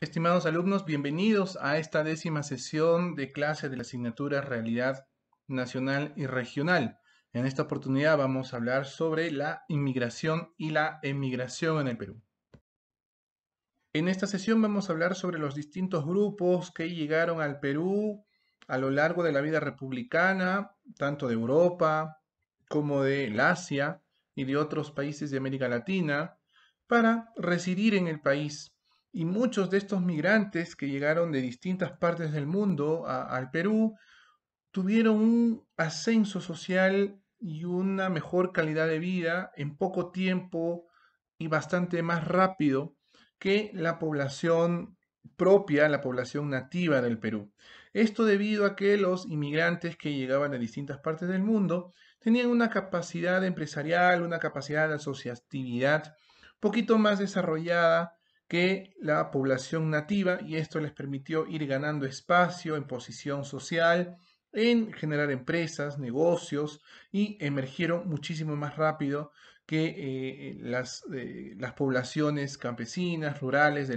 Estimados alumnos, bienvenidos a esta décima sesión de clase de la asignatura Realidad Nacional y Regional. En esta oportunidad vamos a hablar sobre la inmigración y la emigración en el Perú. En esta sesión vamos a hablar sobre los distintos grupos que llegaron al Perú a lo largo de la vida republicana, tanto de Europa como de Asia y de otros países de América Latina, para residir en el país y muchos de estos migrantes que llegaron de distintas partes del mundo al Perú tuvieron un ascenso social y una mejor calidad de vida en poco tiempo y bastante más rápido que la población propia, la población nativa del Perú. Esto debido a que los inmigrantes que llegaban a distintas partes del mundo tenían una capacidad empresarial, una capacidad de asociatividad poquito más desarrollada que la población nativa y esto les permitió ir ganando espacio en posición social, en generar empresas, negocios y emergieron muchísimo más rápido que eh, eh, las, poblaciones campesinas, rurales de,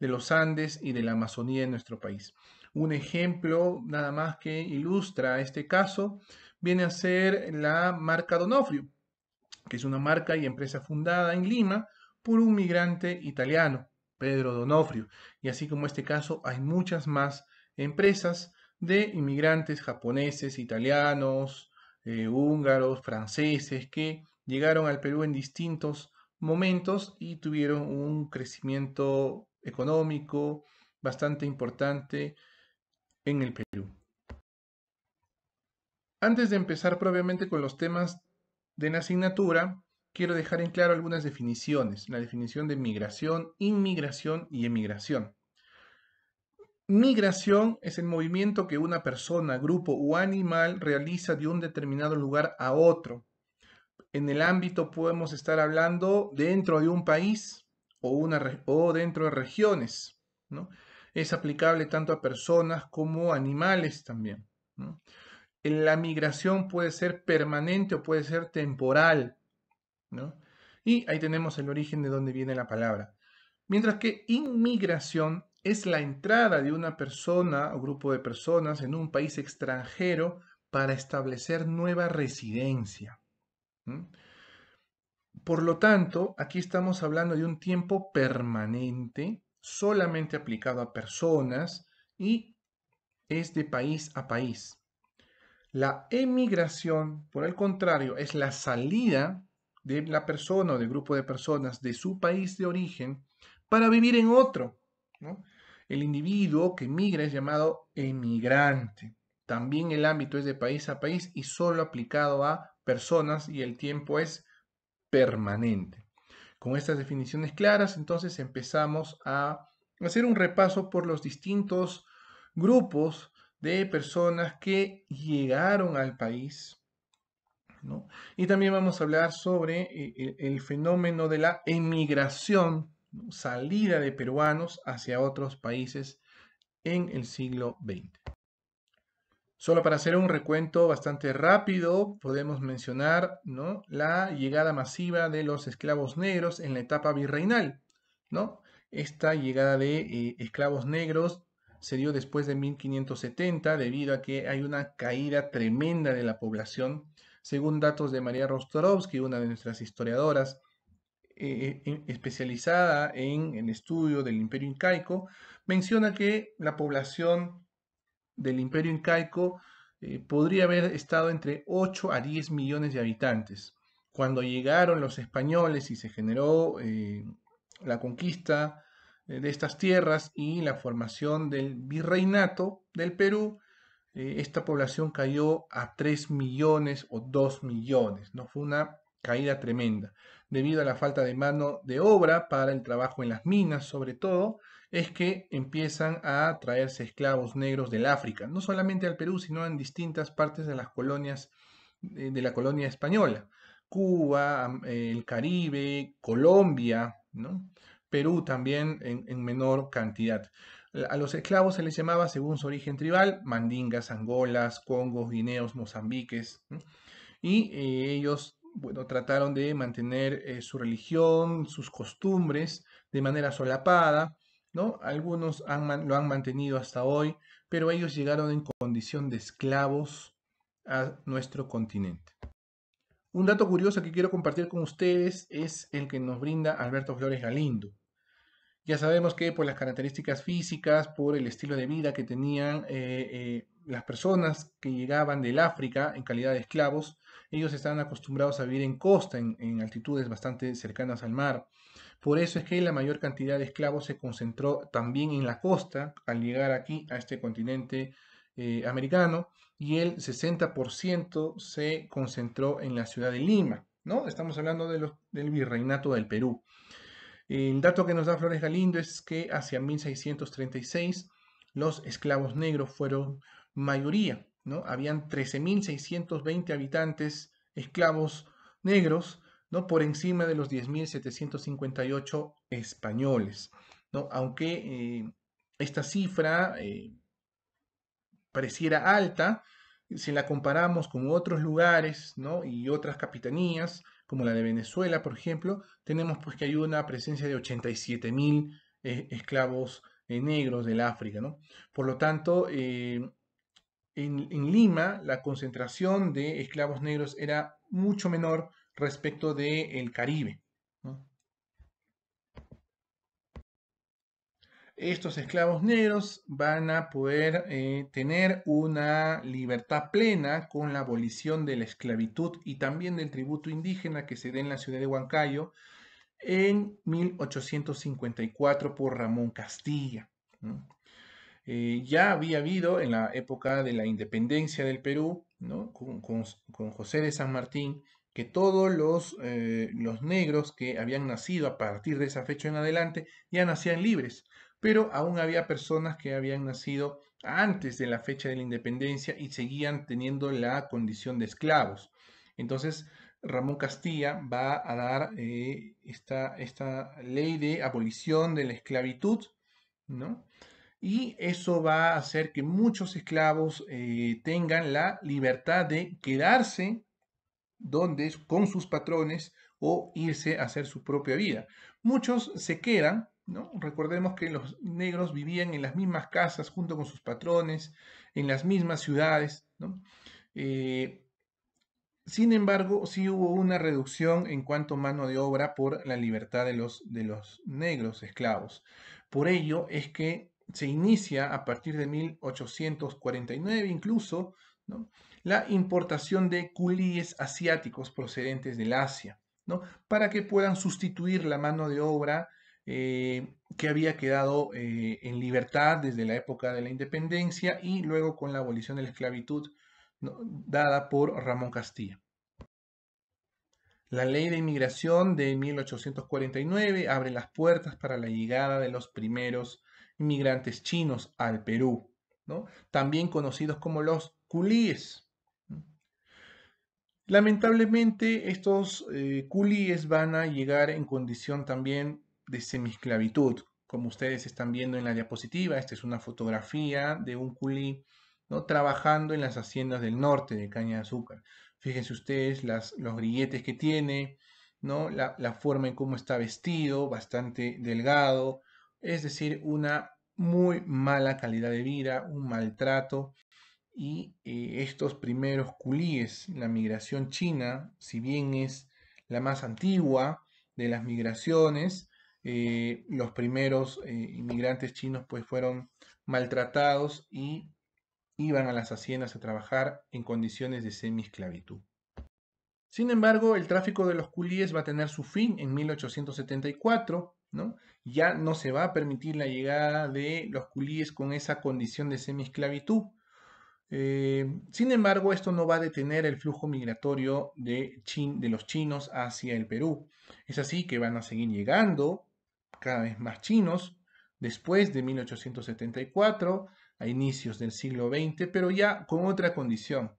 de los Andes y de la Amazonía en nuestro país. Un ejemplo nada más que ilustra este caso viene a ser la marca Donofrio, que es una marca y empresa fundada en Lima por un migrante italiano, Pedro Donofrio. Y así como este caso, hay muchas más empresas de inmigrantes japoneses, italianos, eh, húngaros, franceses, que llegaron al Perú en distintos momentos y tuvieron un crecimiento económico bastante importante en el Perú. Antes de empezar propiamente con los temas de la asignatura, quiero dejar en claro algunas definiciones. La definición de migración, inmigración y emigración. Migración es el movimiento que una persona, grupo o animal realiza de un determinado lugar a otro. En el ámbito podemos estar hablando dentro de un país o, o dentro de regiones. Es aplicable tanto a personas como animales también. La migración puede ser permanente o puede ser temporal. Y ahí tenemos el origen de donde viene la palabra. Mientras que inmigración es la entrada de una persona o grupo de personas en un país extranjero para establecer nueva residencia. Por lo tanto, aquí estamos hablando de un tiempo permanente, solamente aplicado a personas y es de país a país. La emigración, por el contrario, es la salida de la persona o del grupo de personas de su país de origen para vivir en otro. El individuo que migra es llamado emigrante. También el ámbito es de país a país y solo aplicado a personas y el tiempo es permanente. Con estas definiciones claras, entonces empezamos a hacer un repaso por los distintos grupos de personas que llegaron al país y también vamos a hablar sobre eh, el, fenómeno de la emigración, salida de peruanos hacia otros países en el siglo XX. Solo para hacer un recuento bastante rápido, podemos mencionar ¿no? la llegada masiva de los esclavos negros en la etapa virreinal. ¿no? Esta llegada de eh, esclavos negros se dio después de 1570 debido a que hay una caída tremenda de la población según datos de María Rostorovsky, una de nuestras historiadoras eh, eh, especializada en el estudio del imperio incaico, menciona que la población del imperio incaico eh, podría haber estado entre 8 a 10 millones de habitantes. Cuando llegaron los españoles y se generó la conquista de estas tierras y la formación del virreinato del Perú, eh, esta población cayó a 3 millones o 2 millones, ¿no? Fue una caída tremenda, debido a la falta de mano de obra para el trabajo en las minas, sobre todo, es que empiezan a traerse esclavos negros del África, no solamente al Perú, sino en distintas partes de las colonias eh, de la colonia española, Cuba, el Caribe, Colombia, Perú también en menor cantidad. A los esclavos se les llamaba, según su origen tribal, mandingas, angolas, congos, guineos, mozambiques. Y eh, ellos trataron de mantener eh, su religión, sus costumbres de manera solapada. ¿no? Algunos lo han mantenido hasta hoy, pero ellos llegaron en condición de esclavos a nuestro continente. Un dato curioso que quiero compartir con ustedes es el que nos brinda Alberto Flores Galindo. Ya sabemos que por las características físicas, por el estilo de vida que tenían eh, eh, las personas que llegaban del África en calidad de esclavos, ellos estaban acostumbrados a vivir en costa, en, altitudes bastante cercanas al mar. Por eso es que la mayor cantidad de esclavos se concentró también en la costa al llegar aquí a este continente eh, americano y el 60% se concentró en la ciudad de Lima, ¿no? Estamos hablando del virreinato del Perú. El dato que nos da Flores Galindo es que hacia 1636 los esclavos negros fueron mayoría, ¿no? Habían 13.620 habitantes esclavos negros, ¿no? Por encima de los 10.758 españoles, ¿no? Aunque eh, esta cifra eh, pareciera alta, si la comparamos con otros lugares y otras capitanías, como la de Venezuela, por ejemplo, tenemos pues que hay una presencia de 87 mil eh, esclavos eh, negros del África. Por lo tanto, eh, en, Lima la concentración de esclavos negros era mucho menor respecto del Caribe. estos esclavos negros van a poder eh, tener una libertad plena con la abolición de la esclavitud y también del tributo indígena que se dé en la ciudad de Huancayo en 1854 por Ramón Castilla. Eh, ya había habido en la época de la independencia del Perú, con, José de San Martín, que todos los, eh, los negros que habían nacido a partir de esa fecha en adelante ya nacían libres pero aún había personas que habían nacido antes de la fecha de la independencia y seguían teniendo la condición de esclavos. Entonces, Ramón Castilla va a dar eh, esta, ley de abolición de la esclavitud, ¿no? Y eso va a hacer que muchos esclavos eh, tengan la libertad de quedarse donde, con sus patrones o irse a hacer su propia vida. Muchos se quedan Recordemos que los negros vivían en las mismas casas junto con sus patrones, en las mismas ciudades. Eh, sin embargo, sí hubo una reducción en cuanto a mano de obra por la libertad de los, de los negros esclavos. Por ello es que se inicia a partir de 1849 incluso la importación de culíes asiáticos procedentes del Asia, ¿no? para que puedan sustituir la mano de obra eh, que había quedado eh, en libertad desde la época de la independencia y luego con la abolición de la esclavitud dada por Ramón Castilla. La ley de inmigración de 1849 abre las puertas para la llegada de los primeros inmigrantes chinos al Perú, también conocidos como los culíes. Lamentablemente, estos eh, culíes van a llegar en condición también de semiesclavitud. Como ustedes están viendo en la diapositiva, esta es una fotografía de un culí ¿no? trabajando en las haciendas del norte de caña de azúcar. Fíjense ustedes las, los grilletes que tiene, ¿no? La, forma en cómo está vestido, bastante delgado, es decir, una muy mala calidad de vida, un maltrato. Y eh, estos primeros culíes, la migración china, si bien es la más antigua de las migraciones, eh, los primeros eh, inmigrantes chinos pues fueron maltratados y iban a las haciendas a trabajar en condiciones de semi-esclavitud. Sin embargo, el tráfico de los culíes va a tener su fin en 1874, ¿no? Ya no se va a permitir la llegada de los culíes con esa condición de semi Eh, sin embargo, esto no va a detener el flujo migratorio de los chinos hacia el Perú. Es así que van a seguir llegando cada vez más chinos, después de 1874, a inicios del siglo XX, pero ya con otra condición.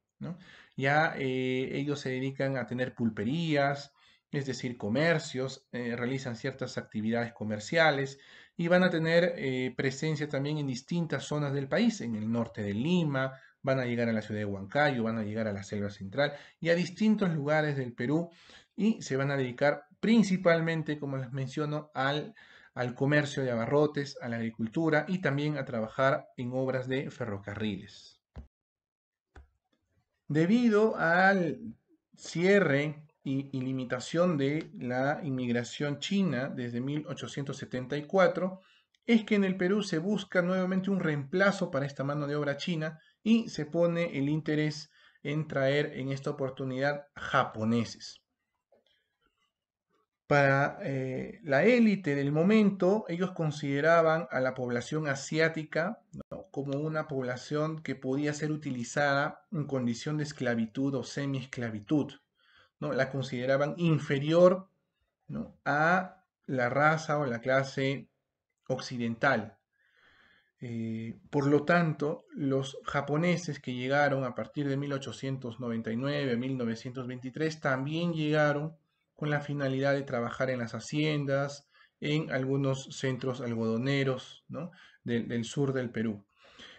Ya eh, ellos se dedican a tener pulperías, es decir, comercios, eh, realizan ciertas actividades comerciales y van a tener eh, presencia también en distintas zonas del país, en el norte de Lima, van a llegar a la ciudad de Huancayo, van a llegar a la selva central y a distintos lugares del Perú y se van a dedicar principalmente, como les menciono, al al comercio de abarrotes, a la agricultura y también a trabajar en obras de ferrocarriles. Debido al cierre y, limitación de la inmigración china desde 1874, es que en el Perú se busca nuevamente un reemplazo para esta mano de obra china y se pone el interés en traer en esta oportunidad japoneses. Para eh, la élite del momento, ellos consideraban a la población asiática como una población que podía ser utilizada en condición de esclavitud o semi-esclavitud. ¿no? La consideraban inferior a la raza o la clase occidental. Eh, por lo tanto, los japoneses que llegaron a partir de 1899-1923 también llegaron con la finalidad de trabajar en las haciendas, en algunos centros algodoneros del sur del Perú.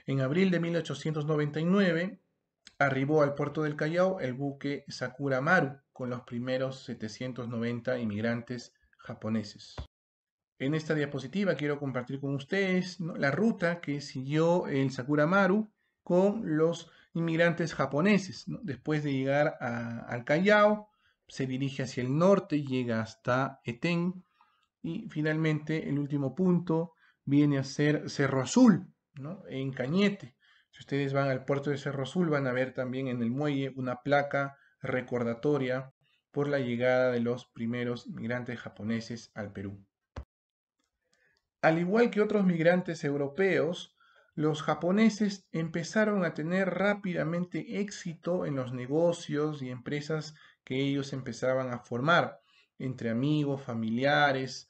En abril de 1899 arribó al puerto del Callao el buque Sakura Maru con los primeros 790 inmigrantes japoneses. En esta diapositiva quiero compartir con ustedes la ruta que siguió el Sakura Maru con los inmigrantes japoneses. Después de llegar al Callao, se dirige hacia el norte, llega hasta Eten. y finalmente el último punto viene a ser Cerro Azul, en Cañete. Si ustedes van al puerto de Cerro Azul van a ver también en el muelle una placa recordatoria por la llegada de los primeros migrantes japoneses al Perú. Al igual que otros migrantes europeos, los japoneses empezaron a tener rápidamente éxito en los negocios y empresas que ellos empezaban a formar entre amigos, familiares,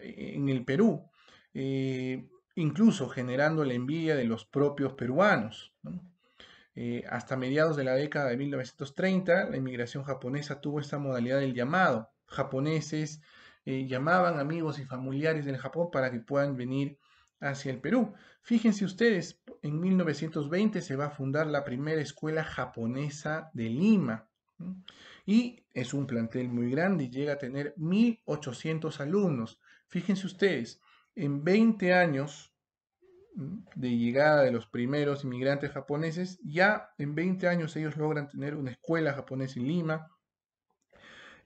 e-, en el Perú, eh, incluso generando la envidia de los propios peruanos. Eh, hasta mediados de la década de 1930, la inmigración japonesa tuvo esta modalidad del llamado. Japoneses eh, llamaban amigos y familiares del Japón para que puedan venir hacia el Perú. Fíjense ustedes, en 1920 se va a fundar la primera escuela japonesa de Lima. Y es un plantel muy grande y llega a tener 1.800 alumnos. Fíjense ustedes, en 20 años de llegada de los primeros inmigrantes japoneses, ya en 20 años ellos logran tener una escuela japonesa en Lima,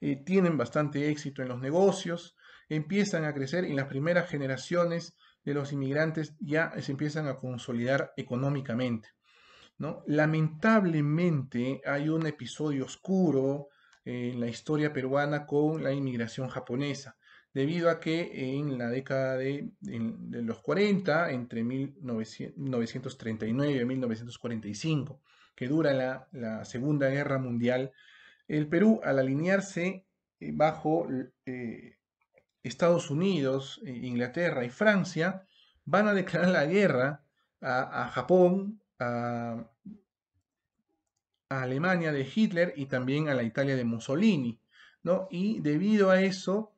eh, tienen bastante éxito en los negocios, empiezan a crecer y las primeras generaciones de los inmigrantes ya se empiezan a consolidar económicamente. Lamentablemente hay un episodio oscuro en la historia peruana con la inmigración japonesa, debido a que en la década de, los 40, entre 1939 y 1945, que dura la, Segunda Guerra Mundial, el Perú al alinearse eh, bajo eh, Estados Unidos, eh, Inglaterra y Francia, van a declarar la guerra a Japón a, Alemania de Hitler y también a la Italia de Mussolini. ¿no? Y debido a eso,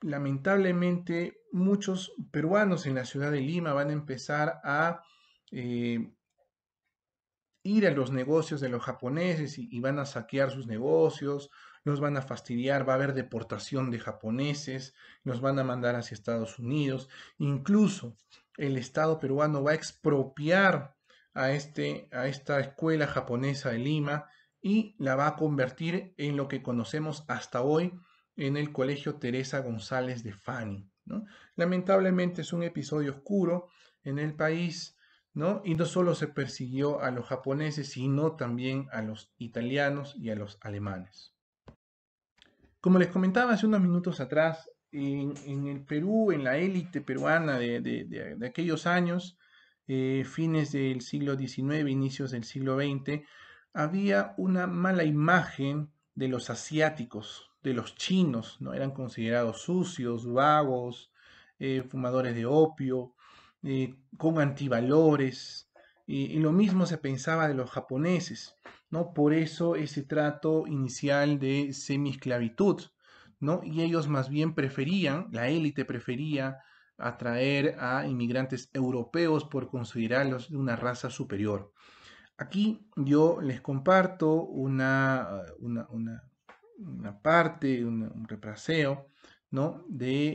lamentablemente muchos peruanos en la ciudad de Lima van a empezar a eh, ir a los negocios de los japoneses y, y, van a saquear sus negocios, los van a fastidiar, va a haber deportación de japoneses, los van a mandar hacia Estados Unidos, incluso el Estado peruano va a expropiar a, este, a esta escuela japonesa de Lima y la va a convertir en lo que conocemos hasta hoy en el Colegio Teresa González de Fanny. Lamentablemente es un episodio oscuro en el país, ¿no? Y no solo se persiguió a los japoneses, sino también a los italianos y a los alemanes. Como les comentaba hace unos minutos atrás, en, el Perú, en la élite peruana de aquellos años, eh, fines del siglo XIX, inicios del siglo XX, había una mala imagen de los asiáticos, de los chinos, ¿no? Eran considerados sucios, vagos, eh, fumadores de opio, eh, con antivalores, y, lo mismo se pensaba de los japoneses, ¿no? Por eso ese trato inicial de semiesclavitud, ¿no? Y ellos más bien preferían, la élite prefería atraer a inmigrantes europeos por considerarlos de una raza superior. Aquí yo les comparto una, eh, una, parte, un, un, de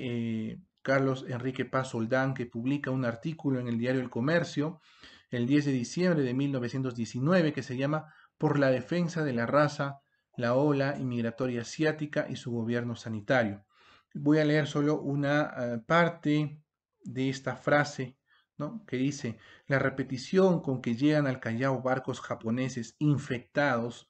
eh, Carlos Enrique Paz Soldán, que publica un artículo en el diario El Comercio el 10 de diciembre de 1919 que se llama Por la defensa de la raza, la ola inmigratoria asiática y su gobierno sanitario voy a leer solo una eh, parte de esta frase, ¿no? que dice, la repetición con que llegan al Callao barcos japoneses infectados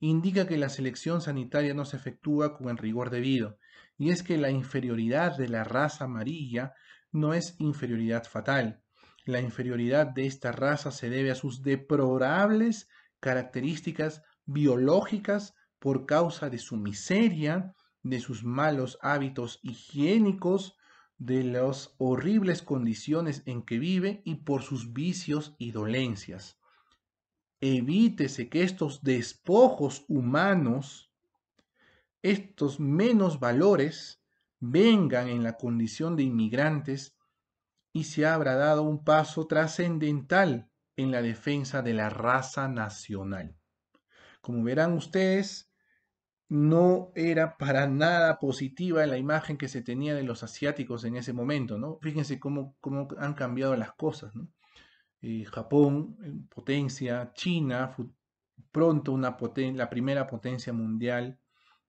indica que la selección sanitaria no se efectúa con el rigor debido, y es que la inferioridad de la raza amarilla no es inferioridad fatal. La inferioridad de esta raza se debe a sus deplorables características biológicas por causa de su miseria, de sus malos hábitos higiénicos, de las horribles condiciones en que vive y por sus vicios y dolencias. Evítese que estos despojos humanos, estos menos valores, vengan en la condición de inmigrantes y se habrá dado un paso trascendental en la defensa de la raza nacional. Como verán ustedes, no era para nada positiva la imagen que se tenía de los asiáticos en ese momento, ¿no? Fíjense cómo, han cambiado las cosas, eh, Japón, eh, potencia, China, pronto una la primera potencia mundial,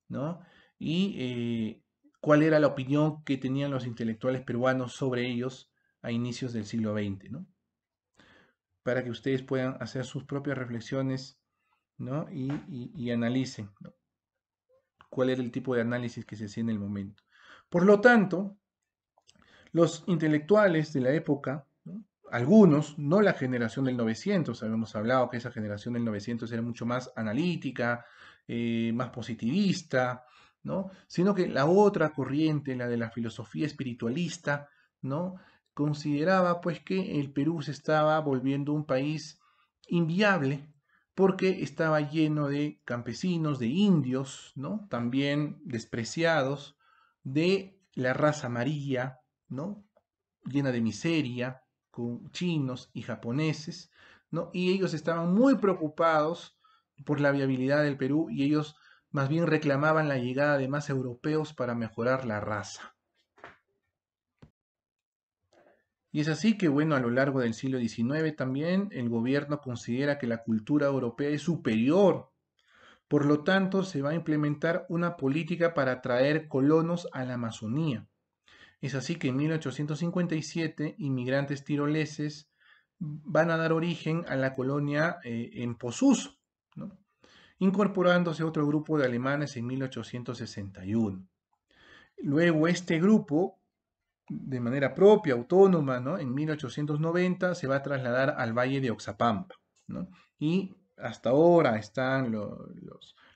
¿no? Y eh, cuál era la opinión que tenían los intelectuales peruanos sobre ellos a inicios del siglo XX, ¿no? Para que ustedes puedan hacer sus propias reflexiones, ¿no? Y, analicen, cuál era el tipo de análisis que se hacía en el momento. Por lo tanto, los intelectuales de la época, algunos, no la generación del 900, habíamos hablado que esa generación del 900 era mucho más analítica, eh, más positivista, ¿no? sino que la otra corriente, la de la filosofía espiritualista, ¿no? consideraba pues que el Perú se estaba volviendo un país inviable porque estaba lleno de campesinos, de indios, ¿no? También despreciados, de la raza amarilla, ¿no? Llena de miseria, con chinos y japoneses, ¿no? Y ellos estaban muy preocupados por la viabilidad del Perú y ellos más bien reclamaban la llegada de más europeos para mejorar la raza. Y es así que, bueno, a lo largo del siglo XIX también el gobierno considera que la cultura europea es superior. Por lo tanto, se va a implementar una política para atraer colonos a la Amazonía. Es así que en 1857 inmigrantes tiroleses van a dar origen a la colonia eh, en Posuso, incorporándose a otro grupo de alemanes en 1861. Luego este grupo de manera propia, autónoma, ¿no? En 1890 se va a trasladar al Valle de Oxapampa, ¿no? Y hasta ahora están los,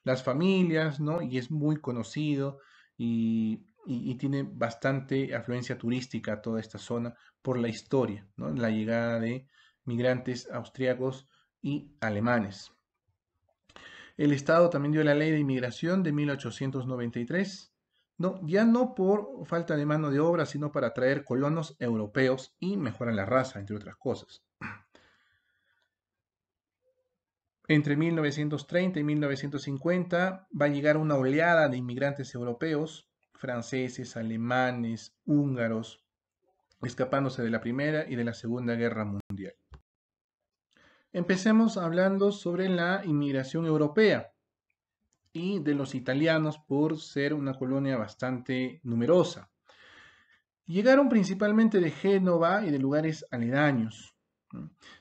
las familias, ¿no? Y es muy conocido y, tiene bastante afluencia turística toda esta zona por la historia, ¿no? La llegada de migrantes austriacos y alemanes. El Estado también dio la ley de inmigración de 1893 no, ya no por falta de mano de obra, sino para atraer colonos europeos y mejorar la raza, entre otras cosas. Entre 1930 y 1950 va a llegar una oleada de inmigrantes europeos, franceses, alemanes, húngaros, escapándose de la Primera y de la Segunda Guerra Mundial. Empecemos hablando sobre la inmigración europea y de los italianos por ser una colonia bastante numerosa. Llegaron principalmente de Génova y de lugares aledaños.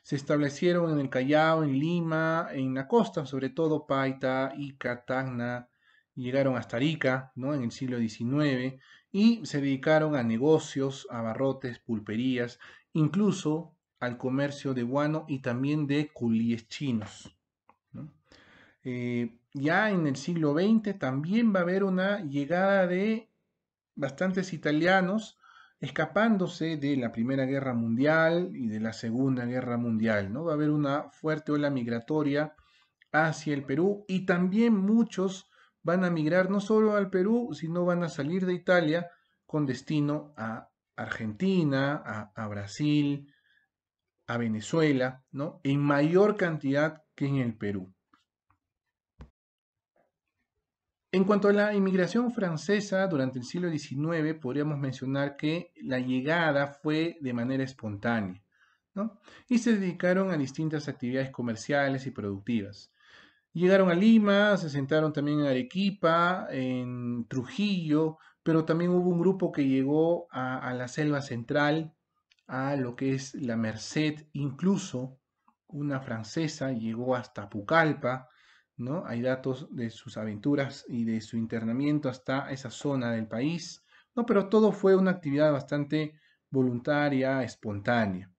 Se establecieron en el Callao, en Lima, en la costa, sobre todo Paita, y Tacna, llegaron hasta Arica, ¿no? En el siglo XIX y se dedicaron a negocios, abarrotes, pulperías, incluso al comercio de guano y también de culies chinos. Eh, ya en el siglo XX también va a haber una llegada de bastantes italianos escapándose de la Primera Guerra Mundial y de la Segunda Guerra Mundial, ¿no? Va a haber una fuerte ola migratoria hacia el Perú y también muchos van a migrar no solo al Perú, sino van a salir de Italia con destino a Argentina, a, a Brasil, a Venezuela, ¿no? En mayor cantidad que en el Perú. En cuanto a la inmigración francesa durante el siglo XIX, podríamos mencionar que la llegada fue de manera espontánea y se dedicaron a distintas actividades comerciales y productivas. Llegaron a Lima, se sentaron también en Arequipa, en Trujillo, pero también hubo un grupo que llegó a, a la selva central, a lo que es la Merced, incluso una francesa llegó hasta Pucallpa, hay datos de sus aventuras y de su internamiento hasta esa zona del país, ¿no? Pero todo fue una actividad bastante voluntaria, espontánea.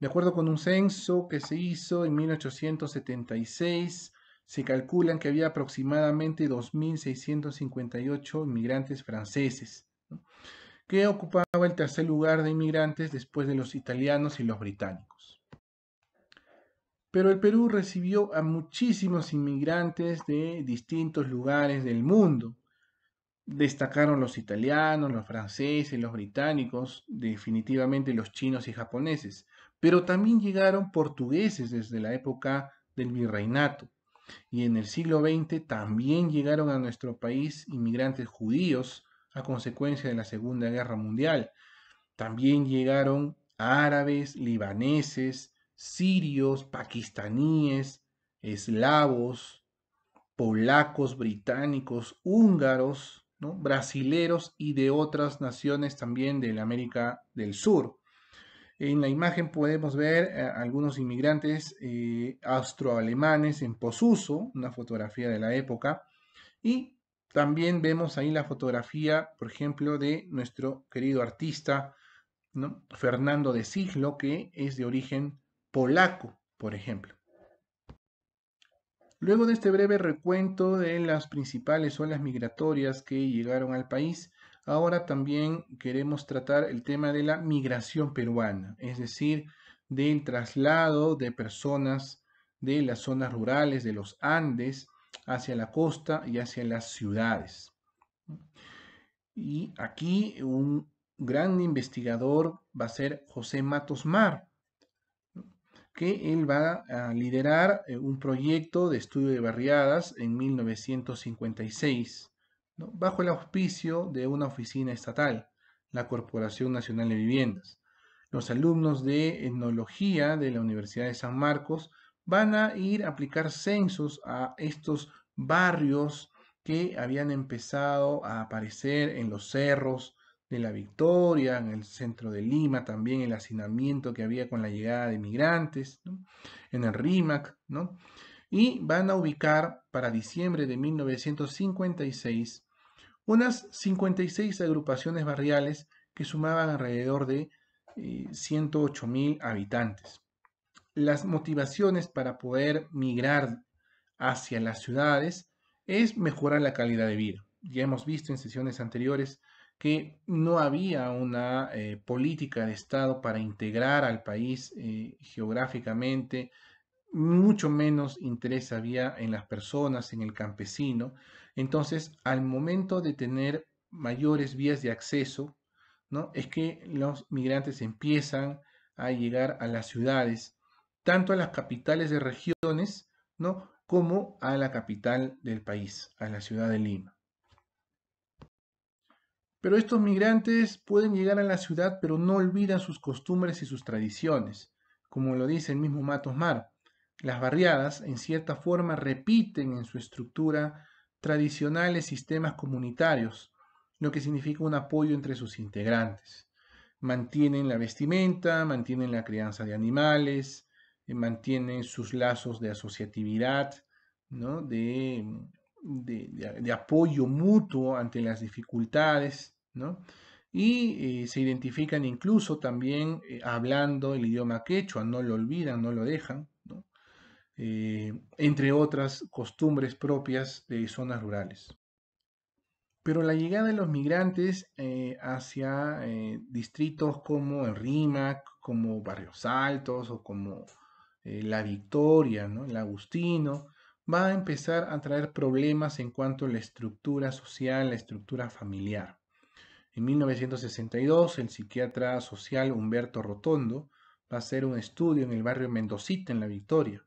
De acuerdo con un censo que se hizo en 1876, se calculan que había aproximadamente 2.658 inmigrantes franceses, que ocupaba el tercer lugar de inmigrantes después de los italianos y los británicos pero el Perú recibió a muchísimos inmigrantes de distintos lugares del mundo. Destacaron los italianos, los franceses, los británicos, definitivamente los chinos y japoneses, pero también llegaron portugueses desde la época del virreinato. Y en el siglo XX también llegaron a nuestro país inmigrantes judíos a consecuencia de la Segunda Guerra Mundial. También llegaron árabes, libaneses, sirios, pakistaníes, eslavos, polacos, británicos, húngaros, ¿no? brasileros y de otras naciones también de la América del Sur. En la imagen podemos ver eh, algunos inmigrantes eh, austroalemanes en posuso, una fotografía de la época, y también vemos ahí la fotografía, por ejemplo, de nuestro querido artista Fernando de Siglo, que es de origen polaco, por ejemplo. Luego de este breve recuento de las principales olas migratorias que llegaron al país, ahora también queremos tratar el tema de la migración peruana, es decir, del traslado de personas de las zonas rurales, de los Andes, hacia la costa y hacia las ciudades. Y aquí un gran investigador va a ser José Matos Mar, que él va a liderar eh, un proyecto de estudio de barriadas en 1956, bajo el auspicio de una oficina estatal, la Corporación Nacional de Viviendas. Los alumnos de etnología de la Universidad de San Marcos van a ir a aplicar censos a estos barrios que habían empezado a aparecer en los cerros, de la Victoria, en el centro de Lima, también el hacinamiento que había con la llegada de migrantes, en el RIMAC, ¿no? y van a ubicar para diciembre de 1956 unas 56 agrupaciones barriales que sumaban alrededor de 108 eh, mil habitantes. Las motivaciones para poder migrar hacia las ciudades es mejorar la calidad de vida. Ya hemos visto en sesiones anteriores que no había una eh, política de Estado para integrar al país eh, geográficamente, mucho menos interés había en las personas, en el campesino. Entonces, al momento de tener mayores vías de acceso, ¿no? es que los migrantes empiezan a llegar a las ciudades, tanto a las capitales de regiones, ¿no? como a la capital del país, a la ciudad de Lima. Pero estos migrantes pueden llegar a la ciudad, pero no olvidan sus costumbres y sus tradiciones. Como lo dice el mismo Matos Mar, las barriadas, en cierta forma, repiten en su estructura tradicionales sistemas comunitarios, lo que significa un apoyo entre sus integrantes. Mantienen la vestimenta, mantienen la crianza de animales, eh, mantienen sus lazos de asociatividad, de apoyo mutuo ante las dificultades. Y eh, se identifican incluso también eh, hablando el idioma quechua, no lo olvidan, no lo dejan, eh, entre otras costumbres propias de zonas rurales. Pero la llegada de los migrantes hacia distritos como el Rímac, como Barrios Altos o como La Victoria, el Agustino, va a empezar a traer problemas en cuanto a la estructura social, la estructura familiar. En 1962, el psiquiatra social Humberto Rotondo va a hacer un estudio en el barrio Mendocita, en La Victoria.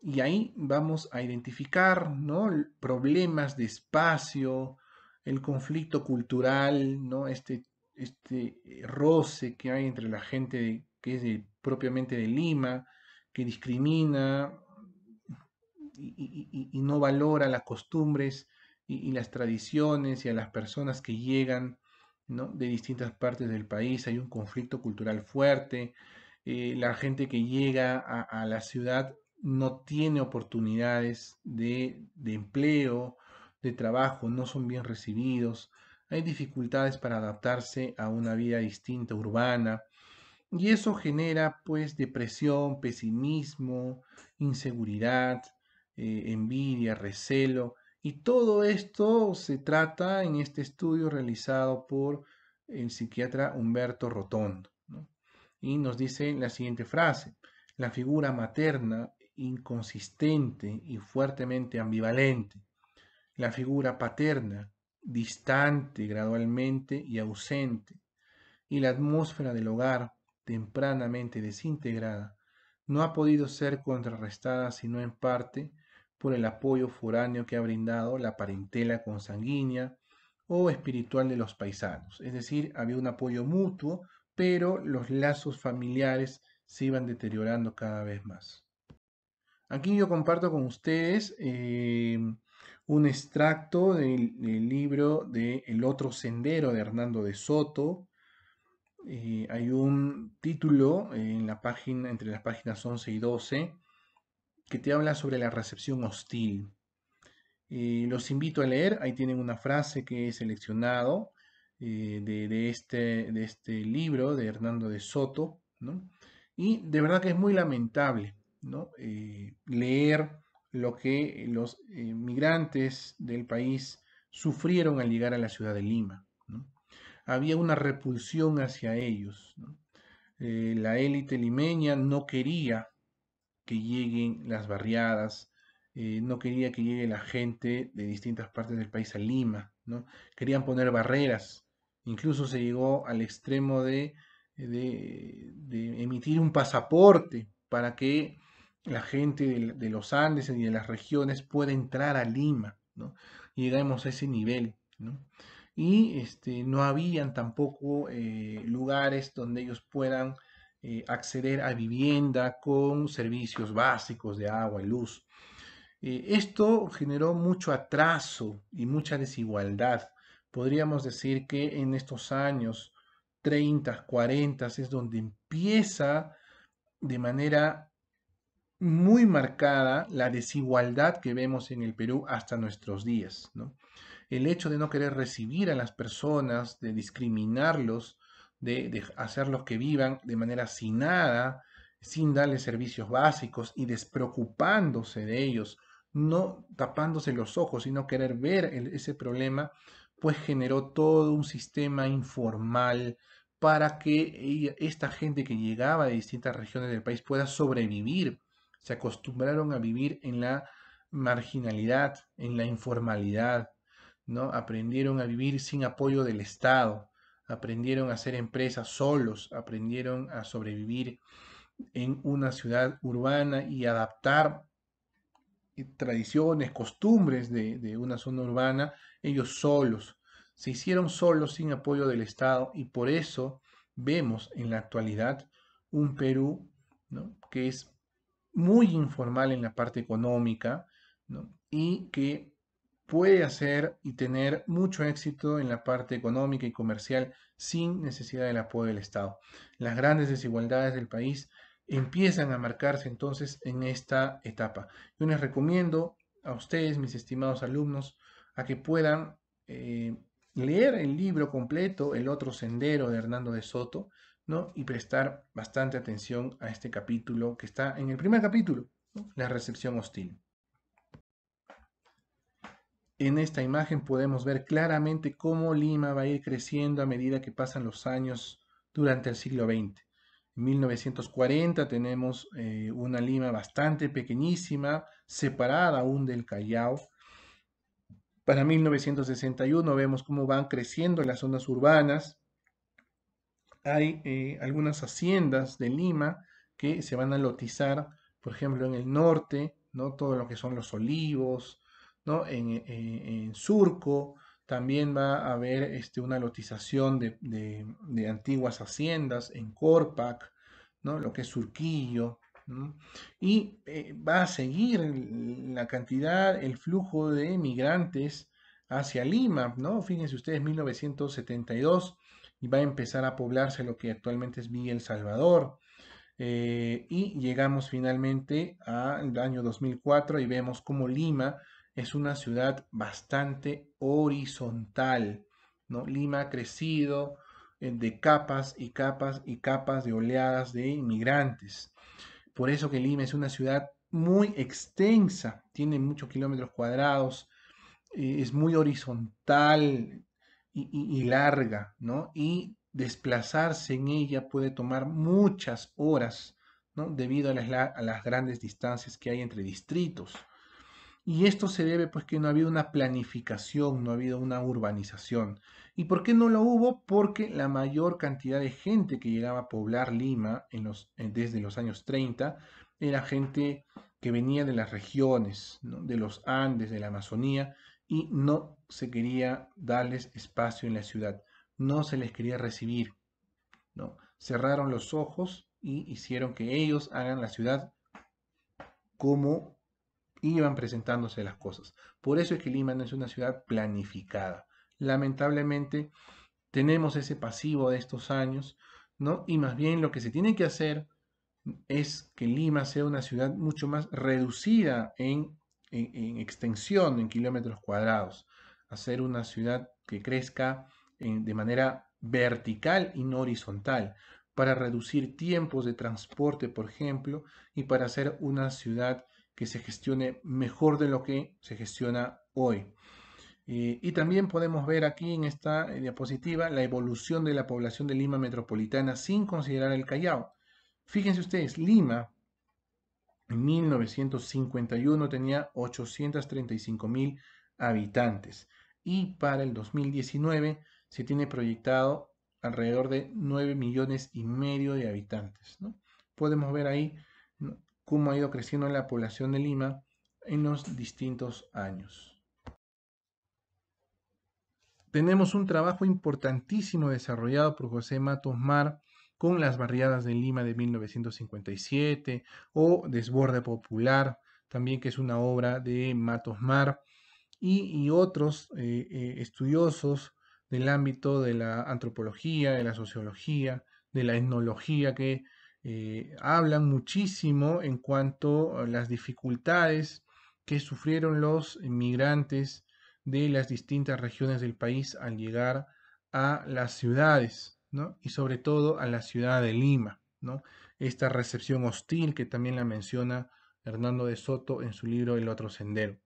Y ahí vamos a identificar ¿no? problemas de espacio, el conflicto cultural, ¿no? este, este eh, roce que hay entre la gente que es propiamente de Lima, que discrimina y no valora las costumbres y, las tradiciones y a las personas que llegan de distintas partes del país. Hay un conflicto cultural fuerte. Eh, la gente que llega a, la ciudad no tiene oportunidades de, empleo, de trabajo, no son bien recibidos. Hay dificultades para adaptarse a una vida distinta, urbana. Y eso genera pues depresión, pesimismo, inseguridad, eh, envidia, recelo. Y todo esto se trata en este estudio realizado por el psiquiatra Humberto Rotondo. Y nos dice la siguiente frase, la figura materna inconsistente y fuertemente ambivalente, la figura paterna distante gradualmente y ausente, y la atmósfera del hogar tempranamente desintegrada, no ha podido ser contrarrestada sino en parte por el apoyo foráneo que ha brindado la parentela consanguínea o espiritual de los paisanos. Es decir, había un apoyo mutuo, pero los lazos familiares se iban deteriorando cada vez más. Aquí yo comparto con ustedes eh, un extracto del, libro de El otro sendero de Hernando de Soto. Eh, hay un título en la página, entre las páginas 11 y 12 que te habla sobre la recepción hostil. Eh, los invito a leer, ahí tienen una frase que he seleccionado eh, de, este, de, este, libro de Hernando de Soto, Y de verdad que es muy lamentable, ¿no? Eh, leer lo que los migrantes del país sufrieron al llegar a la ciudad de Lima. Había una repulsión hacia ellos. la élite limeña no quería que lleguen las barriadas, eh, no quería que llegue la gente de distintas partes del país a Lima, ¿no? Querían poner barreras, incluso se llegó al extremo de, de, emitir un pasaporte para que la gente de, los Andes y de las regiones pueda entrar a Lima, Llegamos a ese nivel, Y este, no habían tampoco eh, lugares donde ellos puedan eh, acceder a vivienda con servicios básicos de agua y luz. Eh, esto generó mucho atraso y mucha desigualdad. Podríamos decir que en estos años 30, 40 es donde empieza de manera muy marcada la desigualdad que vemos en el Perú hasta nuestros días. El hecho de no querer recibir a las personas, de discriminarlos, de, hacerlos que vivan de manera sin nada, sin darles servicios básicos y despreocupándose de ellos, no tapándose los ojos y no querer ver ese problema, pues generó todo un sistema informal para que esta gente que llegaba de distintas regiones del país pueda sobrevivir. Se acostumbraron a vivir en la marginalidad, en la informalidad, ¿no? Aprendieron a vivir sin apoyo del Estado, aprendieron a hacer empresas solos, aprendieron a sobrevivir en una ciudad urbana y adaptar eh, tradiciones, costumbres de, una zona urbana, ellos solos, se hicieron solos sin apoyo del Estado y por eso vemos en la actualidad un Perú que es muy informal en la parte económica y que puede hacer y tener mucho éxito en la parte económica y comercial sin necesidad del apoyo del Estado. Las grandes desigualdades del país empiezan a marcarse entonces en esta etapa. Yo les recomiendo a ustedes, mis estimados alumnos, a que puedan eh, leer el libro completo, El otro sendero de Hernando de Soto, ¿no? y prestar bastante atención a este capítulo que está en el primer capítulo, la recepción hostil. En esta imagen podemos ver claramente cómo Lima va a ir creciendo a medida que pasan los años durante el siglo XX. En 1940 tenemos eh, una Lima bastante pequeñísima, separada aún del Callao. Para 1961 vemos cómo van creciendo las zonas urbanas. Hay eh, algunas haciendas de Lima que se van a lotizar, por ejemplo, en el norte, ¿no? todo lo que son los olivos, en, Surco también va a haber este, una lotización de, antiguas haciendas, en Corpac, ¿no? lo que es Surquillo, y eh, va a seguir la cantidad, el flujo de migrantes hacia Lima, ¿no? Fíjense ustedes, 1972, y va a empezar a poblarse lo que actualmente es Miguel El Salvador. Eh, y llegamos finalmente al año 2004 y vemos cómo Lima es una ciudad bastante horizontal, ¿no? Lima ha crecido eh, de capas y capas y capas de oleadas de inmigrantes. Por eso que Lima es una ciudad muy extensa, tiene muchos kilómetros cuadrados, eh, es muy horizontal y, larga, ¿no? Y desplazarse en ella puede tomar muchas horas, ¿no? Debido a las, a las grandes distancias que hay entre distritos. Y esto se debe pues que no ha habido una planificación, no ha habido una urbanización. ¿Y por qué no lo hubo? Porque la mayor cantidad de gente que llegaba a poblar Lima eh, desde los años 30 era gente que venía de las regiones, de los Andes, de la Amazonía, y no se quería darles espacio en la ciudad, no se les quería recibir. ¿no? Cerraron los ojos y hicieron que ellos hagan la ciudad como iban presentándose las cosas. Por eso es que Lima no es una ciudad planificada. Lamentablemente tenemos ese pasivo de estos años, ¿no? Y más bien lo que se tiene que hacer es que Lima sea una ciudad mucho más reducida en, extensión, en kilómetros cuadrados. Hacer una ciudad que crezca eh, de manera vertical y no horizontal, para reducir tiempos de transporte, por ejemplo, y para hacer una ciudad que se gestione mejor de lo que se gestiona hoy. Eh, y también podemos ver aquí en esta eh, diapositiva la evolución de la población de Lima metropolitana sin considerar el Callao. Fíjense ustedes, Lima en 1951 tenía 835 mil habitantes y para el 2019 se tiene proyectado alrededor de 9 millones y medio de habitantes. Podemos ver ahí cómo ha ido creciendo la población de Lima en los distintos años. Tenemos un trabajo importantísimo desarrollado por José Matos Mar con las barriadas de Lima de 1957 o Desborde Popular, también que es una obra de Matos Mar y, otros eh, eh, estudiosos del ámbito de la antropología, de la sociología, de la etnología que eh, hablan muchísimo en cuanto a las dificultades que sufrieron los inmigrantes de las distintas regiones del país al llegar a las ciudades, Y sobre todo a la ciudad de Lima, Esta recepción hostil que también la menciona Hernando de Soto en su libro El otro sendero.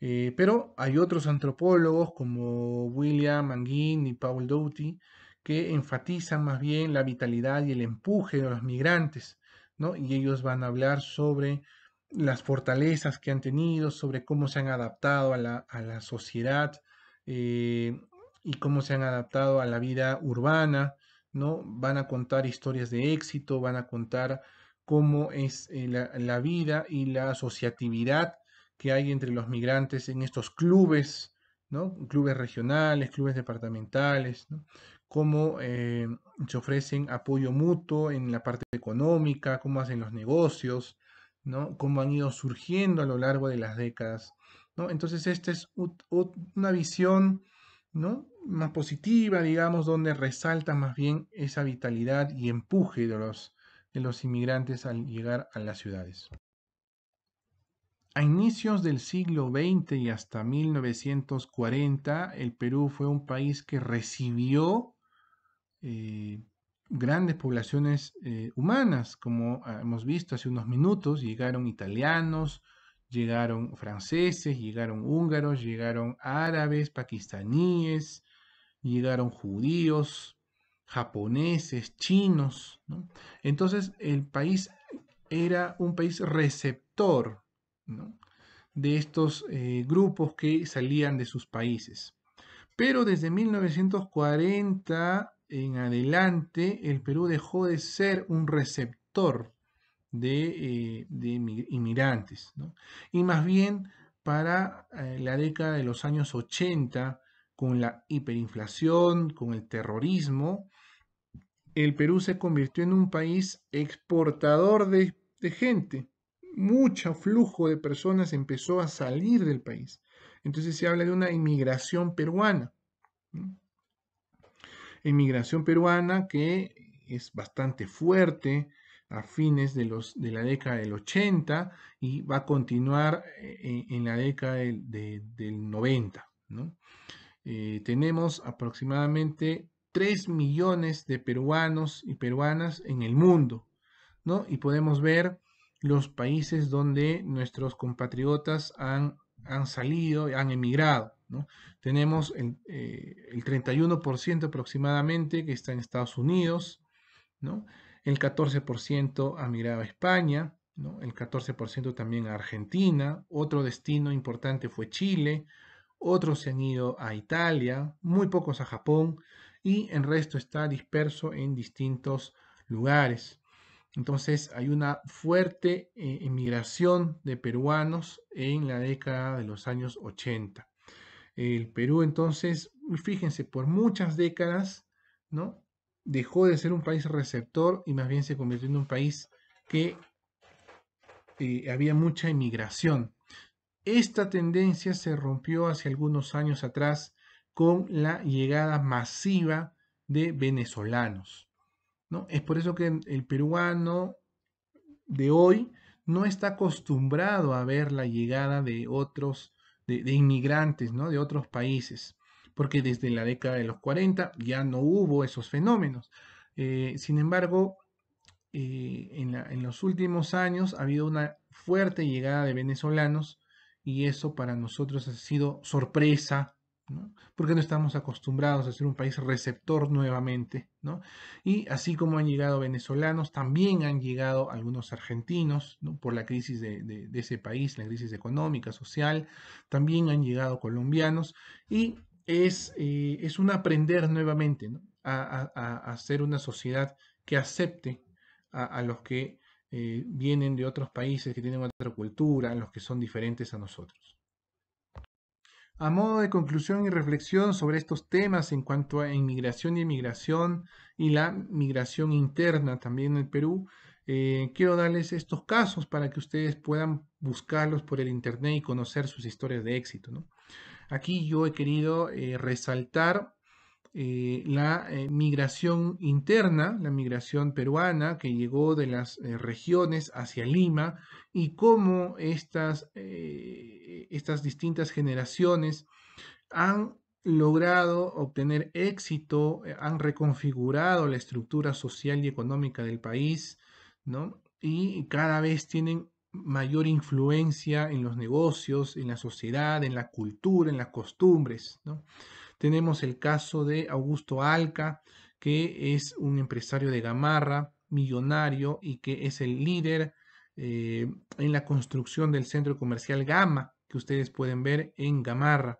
Eh, pero hay otros antropólogos como William Manguin y Paul Doughty que enfatizan más bien la vitalidad y el empuje de los migrantes, ¿no? Y ellos van a hablar sobre las fortalezas que han tenido, sobre cómo se han adaptado a la, sociedad eh, y cómo se han adaptado a la vida urbana, ¿no? Van a contar historias de éxito, van a contar cómo es eh, la, la, vida y la asociatividad que hay entre los migrantes en estos clubes, ¿no? Clubes regionales, clubes departamentales, ¿no? cómo eh, se ofrecen apoyo mutuo en la parte económica, cómo hacen los negocios, ¿no? cómo han ido surgiendo a lo largo de las décadas. ¿no? Entonces, esta es una visión ¿no? más positiva, digamos, donde resalta más bien esa vitalidad y empuje de los, de los inmigrantes al llegar a las ciudades. A inicios del siglo XX y hasta 1940, el Perú fue un país que recibió eh, grandes poblaciones eh, humanas, como ah, hemos visto hace unos minutos, llegaron italianos, llegaron franceses, llegaron húngaros, llegaron árabes, pakistaníes, llegaron judíos, japoneses, chinos. Entonces el país era un país receptor de estos eh, grupos que salían de sus países. Pero desde 1940 en adelante el Perú dejó de ser un receptor de, eh, inmigrantes, y más bien para eh, la década de los años 80, con la hiperinflación, con el terrorismo, el Perú se convirtió en un país exportador de, gente. Mucho flujo de personas empezó a salir del país. Entonces se habla de una inmigración peruana. Emigración peruana que es bastante fuerte a fines de, los, de la década del 80 y va a continuar eh, en, la década del, 90. Eh, tenemos aproximadamente 3 millones de peruanos y peruanas en el mundo, Y podemos ver los países donde nuestros compatriotas han, han salido, han emigrado. Tenemos el, 31% eh, aproximadamente que está en Estados Unidos, el 14% ha migrado a España, el 14% también a Argentina, otro destino importante fue Chile, otros se han ido a Italia, muy pocos a Japón y el resto está disperso en distintos lugares. Entonces hay una fuerte inmigración eh, emigración de peruanos en la década de los años 80. El Perú entonces, fíjense, por muchas décadas, ¿no? Dejó de ser un país receptor y más bien se convirtió en un país que eh, había mucha inmigración. Esta tendencia se rompió hace algunos años atrás con la llegada masiva de venezolanos. ¿no? Es por eso que el peruano de hoy no está acostumbrado a ver la llegada de otros de, inmigrantes ¿no? de otros países, porque desde la década de los 40 ya no hubo esos fenómenos. Eh, sin embargo, eh, en, en, los últimos años ha habido una fuerte llegada de venezolanos y eso para nosotros ha sido sorpresa, porque no estamos acostumbrados a ser un país receptor nuevamente. ¿no? Y así como han llegado venezolanos, también han llegado algunos argentinos por la crisis de, ese país, la crisis económica, social, también han llegado colombianos y es, eh, un aprender nuevamente a, ser una sociedad que acepte a, los que eh, vienen de otros países, que tienen otra cultura, los que son diferentes a nosotros. A modo de conclusión y reflexión sobre estos temas en cuanto a inmigración y emigración y la migración interna también en Perú, eh, quiero darles estos casos para que ustedes puedan buscarlos por el internet y conocer sus historias de éxito. Aquí yo he querido eh, resaltar eh, la eh, migración interna, la migración peruana que llegó de las eh, regiones hacia Lima y cómo estas, estas distintas generaciones han logrado obtener éxito, han reconfigurado la estructura social y económica del país, ¿no? Y cada vez tienen mayor influencia en los negocios, en la sociedad, en la cultura, en las costumbres, ¿no? Tenemos el caso de Augusto Alca, que es un empresario de Gamarra, millonario y que es el líder eh, en la construcción del centro comercial Gama, que ustedes pueden ver en Gamarra.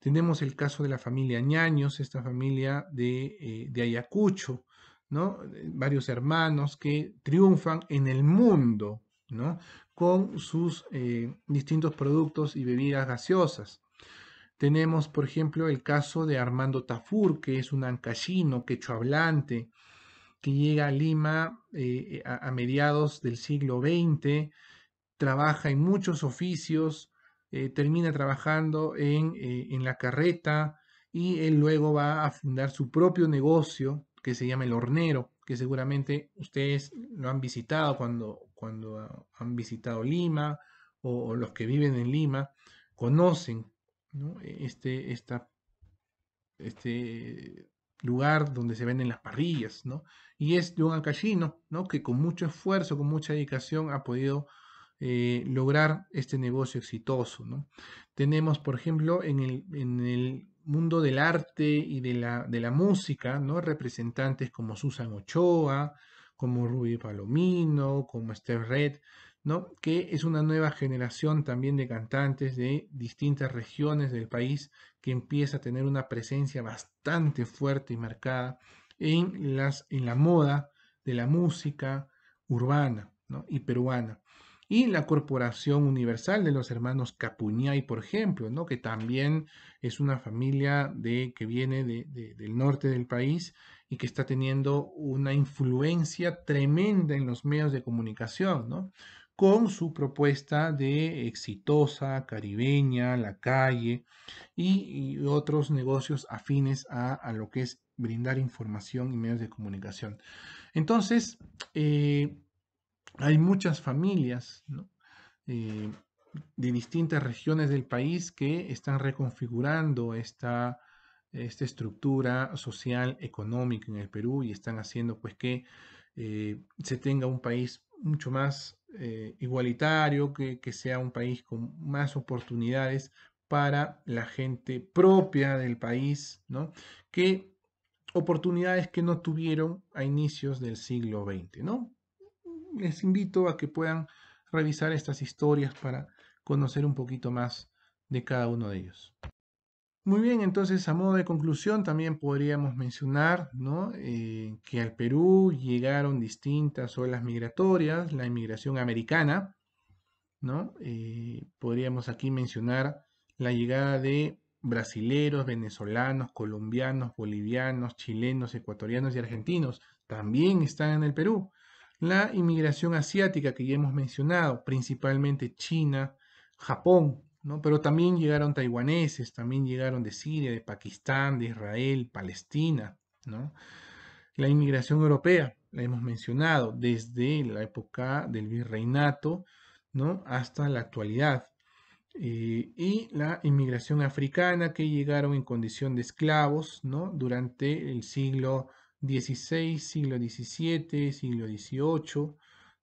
Tenemos el caso de la familia Ñaños, esta familia de, eh, Ayacucho, ¿no? Eh, varios hermanos que triunfan en el mundo, Con sus distintos productos y bebidas gaseosas. Tenemos, por ejemplo, el caso de Armando Tafur, que es un ancashino, quechua hablante, que llega a Lima eh, a, mediados del siglo XX, trabaja en muchos oficios, eh, termina trabajando eh, en, la carreta y él luego va a fundar su propio negocio que se llama El Hornero, que seguramente ustedes lo han visitado cuando, cuando han visitado Lima o los que viven en Lima, conocen e-, este, este lugar donde se venden las parrillas, ¿no? Y es de un ¿no? Que con mucho esfuerzo, con mucha dedicación ha podido eh, lograr este negocio exitoso, ¿no? Tenemos, por ejemplo, en el, mundo del arte y de la, de la, música, ¿no? Representantes como Susan Ochoa, como Ruby Palomino, como Steph Red, que es una nueva generación también de cantantes de distintas regiones del país que empieza a tener una presencia bastante fuerte y marcada en, las, en la moda de la música urbana y peruana. Y la Corporación Universal de los Hermanos Capuñay, por ejemplo, ¿no? que también es una familia de, que viene del norte del país y que está teniendo una influencia tremenda en los medios de comunicación. ¿no? con su propuesta de exitosa, caribeña, la calle y, otros negocios afines a, lo que es brindar información y medios de comunicación. Entonces, eh, hay muchas familias eh, de distintas regiones del país que están reconfigurando esta, esta estructura social, económica en el Perú y están haciendo pues que eh, se tenga un país mucho más eh, igualitario, que, que, sea un país con más oportunidades para la gente propia del país, ¿no? Que oportunidades que no tuvieron a inicios del siglo XX, ¿no? Les invito a que puedan revisar estas historias para conocer un poquito más de cada uno de ellos. Muy bien, entonces a modo de conclusión también podríamos mencionar eh, que al Perú llegaron distintas olas migratorias, la inmigración americana, ¿no? Eh, podríamos aquí mencionar la llegada de brasileros, venezolanos, colombianos, bolivianos, chilenos, ecuatorianos y argentinos, también están en el Perú. La inmigración asiática que ya hemos mencionado, principalmente China, Japón, ¿no? Pero también llegaron taiwaneses, también llegaron de Siria, de Pakistán, de Israel, Palestina, ¿no? La inmigración europea, la hemos mencionado, desde la época del virreinato, ¿no? Hasta la actualidad. Eh, y la inmigración africana que llegaron en condición de esclavos, ¿no? Durante el siglo XVI, siglo XVII, siglo XVIII,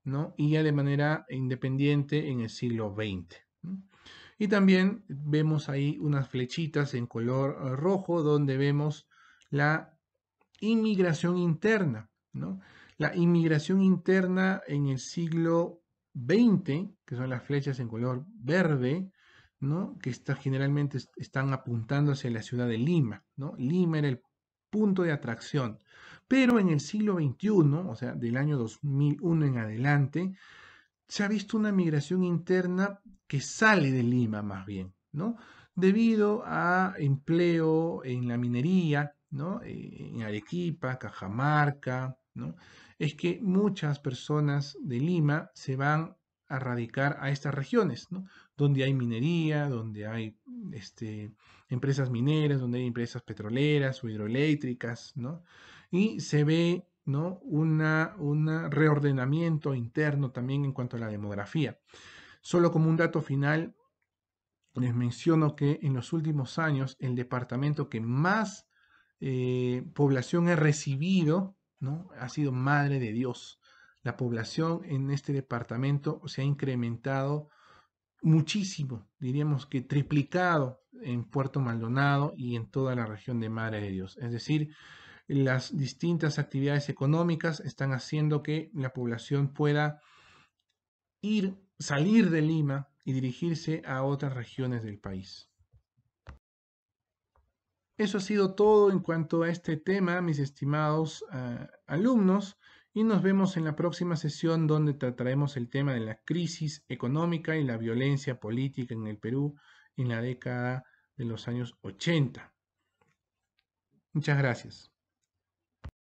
¿no? Y ya de manera independiente en el siglo XX. Y también vemos ahí unas flechitas en color eh, rojo donde vemos la inmigración interna. ¿no? La inmigración interna en el siglo XX, que son las flechas en color verde, ¿no? que está, generalmente están apuntando hacia la ciudad de Lima. ¿no? Lima era el punto de atracción. Pero en el siglo XXI, o sea, del año 2001 en adelante, se ha visto una migración interna que sale de Lima más bien, ¿no? Debido a empleo en la minería, ¿no? Eh, en Arequipa, Cajamarca, ¿no? Es que muchas personas de Lima se van a radicar a estas regiones, ¿no? Donde hay minería, donde hay este, empresas mineras, donde hay empresas petroleras o hidroeléctricas, ¿no? Y se ve ¿no? Una, un reordenamiento interno también en cuanto a la demografía. Solo como un dato final, les menciono que en los últimos años el departamento que más eh, población ha recibido ¿no? ha sido Madre de Dios. La población en este departamento se ha incrementado muchísimo, diríamos que triplicado en Puerto Maldonado y en toda la región de Madre de Dios. Es decir, las distintas actividades económicas están haciendo que la población pueda ir, salir de Lima y dirigirse a otras regiones del país. Eso ha sido todo en cuanto a este tema, mis estimados ah, alumnos, y nos vemos en la próxima sesión donde trataremos el tema de la crisis económica y la violencia política en el Perú en la década de los años 80. Muchas gracias.